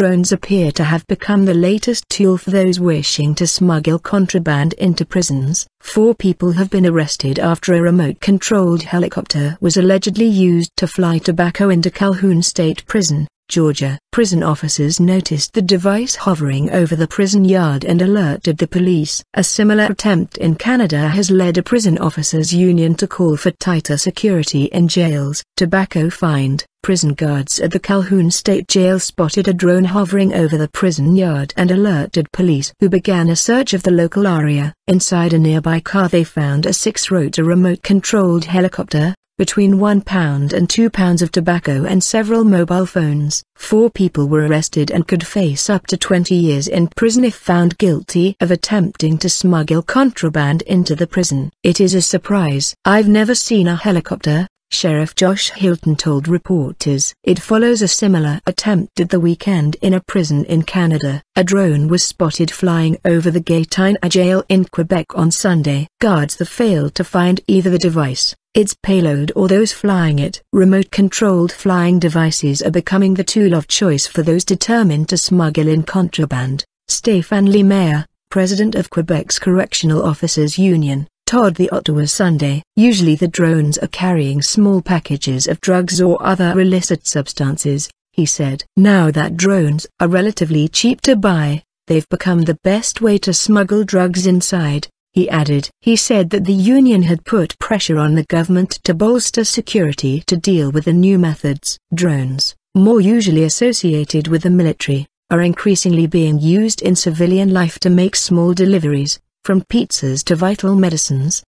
drones appear to have become the latest tool for those wishing to smuggle contraband into prisons. Four people have been arrested after a remote-controlled helicopter was allegedly used to fly tobacco into Calhoun State Prison. Georgia. Prison officers noticed the device hovering over the prison yard and alerted the police. A similar attempt in Canada has led a prison officers union to call for tighter security in jails. Tobacco find. Prison guards at the Calhoun State Jail spotted a drone hovering over the prison yard and alerted police who began a search of the local area. Inside a nearby car they found a six-rotor remote-controlled helicopter, between £1 and £2 of tobacco and several mobile phones. Four people were arrested and could face up to 20 years in prison if found guilty of attempting to smuggle contraband into the prison. It is a surprise. I've never seen a helicopter, Sheriff Josh Hilton told reporters. It follows a similar attempt at the weekend in a prison in Canada. A drone was spotted flying over the Gatineau jail in Quebec on Sunday. Guards there failed to find either the device its payload or those flying it. Remote-controlled flying devices are becoming the tool of choice for those determined to smuggle in contraband. Stéphane Lemaire, president of Quebec's Correctional Officers Union, told the Ottawa Sunday. Usually the drones are carrying small packages of drugs or other illicit substances, he said. Now that drones are relatively cheap to buy, they've become the best way to smuggle drugs inside, he added, he said that the union had put pressure on the government to bolster security to deal with the new methods. Drones, more usually associated with the military, are increasingly being used in civilian life to make small deliveries, from pizzas to vital medicines,